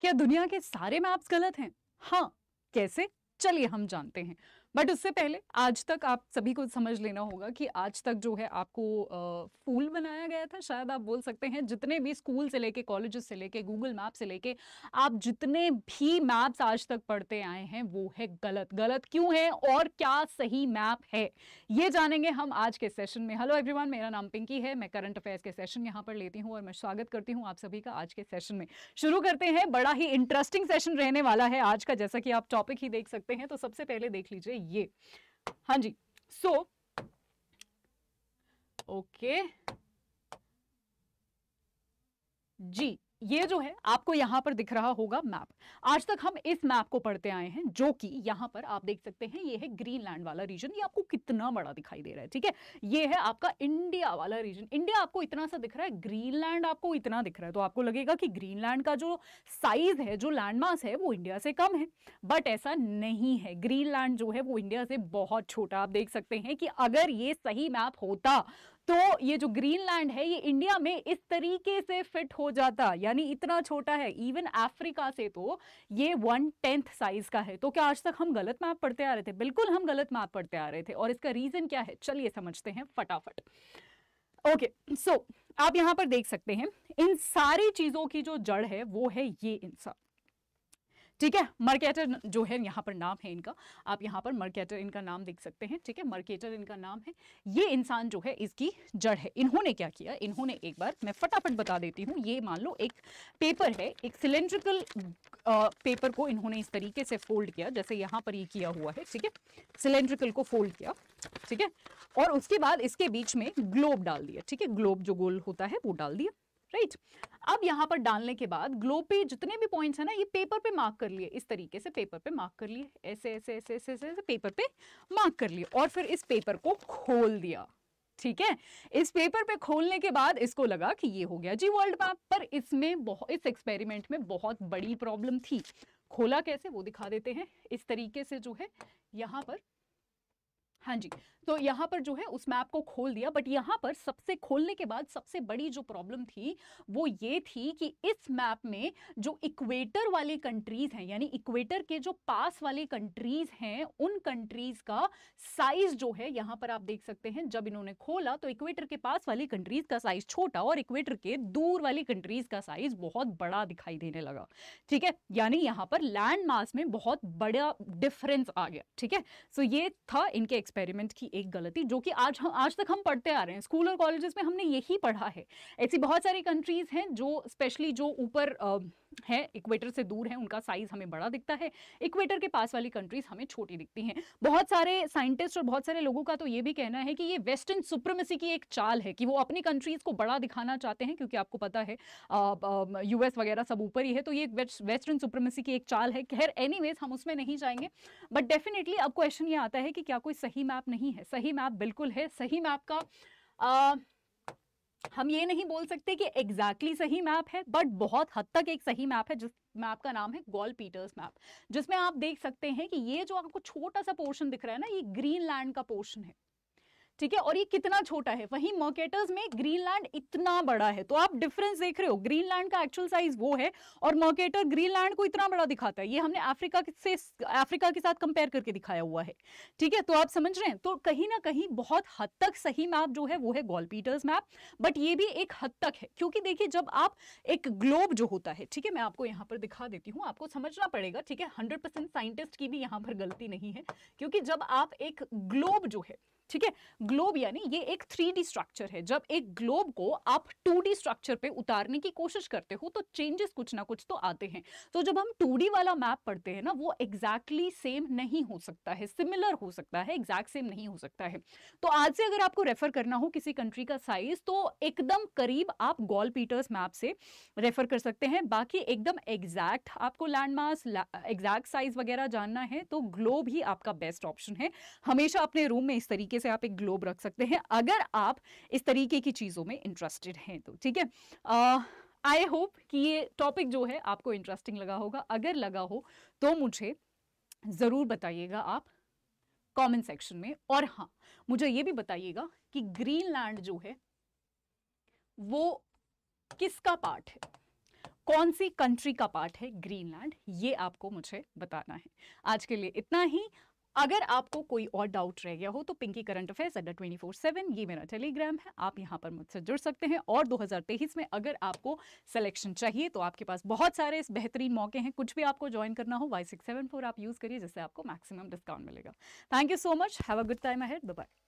क्या दुनिया के सारे मैप्स गलत हैं हाँ कैसे चलिए हम जानते हैं बट उससे पहले आज तक आप सभी को समझ लेना होगा कि आज तक जो है आपको फूल बनाया गया था शायद आप बोल सकते हैं जितने भी स्कूल से लेके कॉलेजेस से लेके गूगल मैप से लेके आप जितने भी मैप्स आज तक पढ़ते आए हैं वो है गलत गलत क्यों है और क्या सही मैप है ये जानेंगे हम आज के सेशन में हेलो एवरीवन मेरा नाम पिंकी है मैं करंट अफेयर्स के सेशन यहाँ पर लेती हूँ और मैं स्वागत करती हूँ आप सभी का आज के सेशन में शुरू करते हैं बड़ा ही इंटरेस्टिंग सेशन रहने वाला है आज का जैसा कि आप टॉपिक ही देख सकते हैं तो सबसे पहले देख लीजिए ये हाँ जी सो ओके जी ये जो है आपको यहाँ पर दिख रहा होगा मैप आज तक हम इस मैप को पढ़ते आए हैं जो कि यहाँ पर आप देख सकते हैं ये है ग्रीनलैंड वाला रीजन ये आपको कितना बड़ा दिखाई दे रहा है ठीक है ये है आपका इंडिया वाला रीजन इंडिया आपको इतना सा दिख रहा है ग्रीनलैंड आपको इतना दिख रहा है तो आपको लगेगा कि ग्रीनलैंड का जो साइज है जो लैंडमार्क है वो इंडिया से कम है बट ऐसा नहीं है ग्रीनलैंड जो है वो इंडिया से बहुत छोटा आप देख सकते हैं कि अगर ये सही मैप होता तो ये जो ग्रीन लैंड है ये इंडिया में इस तरीके से फिट हो जाता यानी इतना छोटा है इवन अफ्रीका से तो ये वन टेंथ साइज का है तो क्या आज तक हम गलत मैप पढ़ते आ रहे थे बिल्कुल हम गलत मैप पढ़ते आ रहे थे और इसका रीजन क्या है चलिए समझते हैं फटाफट ओके सो so, आप यहां पर देख सकते हैं इन सारी चीजों की जो जड़ है वो है ये इंसान ठीक है मर्केटर जो है यहाँ पर नाम है इनका आप यहाँ पर मर्केटर इनका नाम देख सकते हैं ठीक है मर्केटर इनका नाम है ये इंसान जो है इसकी जड़ है इन्होंने क्या किया इन्होंने एक बार मैं फटाफट बता देती हूँ ये मान लो एक पेपर है एक सिलेंड्रिकल पेपर को इन्होंने इस तरीके से फोल्ड किया जैसे यहाँ पर ये किया हुआ है ठीक है सिलेंड्रिकल को फोल्ड किया ठीक है और उसके बाद इसके बीच में ग्लोब डाल दिया ठीक है ग्लोब जो गोल होता है वो डाल दिया राइट अब यहाँ पर डालने के बाद ग्लो पे जितने भी पॉइंट्स हैं ना ये पेपर पे मार्क कर लिए इस तरीके से पेपर पे मार्क कर लिए ऐसे ऐसे ऐसे ऐसे ऐसे ऐसे पेपर पे मार्क कर लिए और फिर इस पेपर को खोल दिया ठीक है इस पेपर पे खोलने के बाद इसको लगा कि ये हो गया जी वर्ल्ड मैप पर इसमें बहुत इस एक्सपेरिमेंट में बहुत बड़ी प्रॉब्लम थी खोला कैसे वो दिखा देते हैं इस तरीके से जो है यहाँ पर हाँ जी तो यहाँ पर जो है उस मैप को खोल दिया बट यहाँ पर सबसे खोलने के बाद सबसे बड़ी जो प्रॉब्लम थी वो ये थी कि इस मैप में जो इक्वेटर वाली कंट्रीज़ हैं यानी इक्वेटर के जो पास वाली कंट्रीज़ हैं उन कंट्रीज़ का साइज़ जो है यहाँ पर आप देख सकते हैं जब इन्होंने खोला तो इक्वेटर के पास वाली कंट्रीज़ का साइज़ छोटा और इक्वेटर के दूर वाली कंट्रीज़ का साइज़ बहुत बड़ा दिखाई देने लगा ठीक है यानी यहाँ पर लैंड मास में बहुत बड़ा डिफरेंस आ गया ठीक है सो ये था इनके एक्सपेरिमेंट की एक गलती जो कि आज हम आज तक हम पढ़ते आ रहे हैं स्कूल और कॉलेजेस में हमने यही पढ़ा है ऐसी बहुत सारी कंट्रीज़ हैं जो स्पेशली जो ऊपर uh, है इक्वेटर से दूर है उनका साइज हमें बड़ा दिखता है इक्वेटर के पास वाली कंट्रीज हमें छोटी दिखती हैं बहुत सारे साइंटिस्ट और बहुत सारे लोगों का तो ये भी कहना है कि ये वेस्टर्न सुप्रमेसी की एक चाल है कि वो अपनी कंट्रीज को बड़ा दिखाना चाहते हैं क्योंकि आपको पता है यूएस वगैरह सब ऊपर ही है तो ये वेस्टर्न सुप्रमेसी की एक चाल है खैर एनी हम उसमें नहीं जाएंगे बट डेफिनेटली अब क्वेश्चन ये आता है कि क्या कोई सही मैप नहीं है सही मैप बिल्कुल है सही मैप का हम ये नहीं बोल सकते कि एग्जैक्टली exactly सही मैप है बट बहुत हद तक एक सही मैप है जिस मैप का नाम है गॉल पीटर्स मैप जिसमें आप देख सकते हैं कि ये जो आपको छोटा सा पोर्शन दिख रहा है ना ये ग्रीन लैंड का पोर्शन है ठीक है और ये कितना छोटा है वहीं मर्केटर्स में ग्रीनलैंड इतना बड़ा है तो आप डिफरेंस देख रहे हो ग्रीनलैंड का एक्चुअल साइज वो है और मर्केटर ग्रीनलैंड को इतना बड़ा दिखाता है ये हमने अफ्रीका से अफ्रीका के साथ कंपेयर करके दिखाया हुआ है ठीक है तो आप समझ रहे हैं तो कहीं ना कहीं बहुत हद तक सही मैप जो है वो है गोलपीटर्स मैप बट ये भी एक हद तक है क्योंकि देखिए जब आप एक ग्लोब जो होता है ठीक है मैं आपको यहाँ पर दिखा देती हूँ आपको समझना पड़ेगा ठीक है हंड्रेड साइंटिस्ट की भी यहाँ पर गलती नहीं है क्योंकि जब आप एक ग्लोब जो है ठीक है ग्लोब यानी ये एक थ्री डी स्ट्रक्चर है जब एक ग्लोब को आप टू डी स्ट्रक्चर पे उतारने की कोशिश करते हो तो चेंजेस कुछ ना कुछ तो आते हैं तो जब हम टू डी वाला मैप पढ़ते हैं ना वो एग्जैक्टली सेम नहीं हो सकता है सिमिलर हो सकता है एग्जैक्ट सेम नहीं हो सकता है तो आज से अगर आपको रेफर करना हो किसी कंट्री का साइज तो एकदम करीब आप गॉल पीटर्स मैप से रेफर कर सकते हैं बाकी एकदम एग्जैक्ट आपको लैंड एग्जैक्ट साइज वगैरह जानना है तो ग्लोब ही आपका बेस्ट ऑप्शन है हमेशा अपने रूम में इस तरीके तरीके से आप एक ग्लोब रख सकते हैं अगर आप इस तरीके की चीज़ों में इंटरेस्टेड हैं तो ठीक है आई होप कि ये टॉपिक जो है आपको इंटरेस्टिंग लगा होगा अगर लगा हो तो मुझे ज़रूर बताइएगा आप कमेंट सेक्शन में और हाँ मुझे ये भी बताइएगा कि ग्रीनलैंड जो है वो किसका पार्ट है कौन सी कंट्री का पार्ट है ग्रीनलैंड ये आपको मुझे बताना है आज के लिए इतना ही अगर आपको कोई और डाउट रह गया हो तो पिंकी करंट अफेयर्स अड्डा ट्वेंटी फोर सेवन ये मेरा टेलीग्राम है आप यहाँ पर मुझसे जुड़ सकते हैं और 2023 में अगर आपको सिलेक्शन चाहिए तो आपके पास बहुत सारे इस बेहतरीन मौके हैं कुछ भी आपको ज्वाइन करना हो वाई सिक्स सेवन फोर आप यूज़ करिए जिससे आपको मैक्सिमम डिस्काउंट मिलेगा thank you so much have a good time ahead bye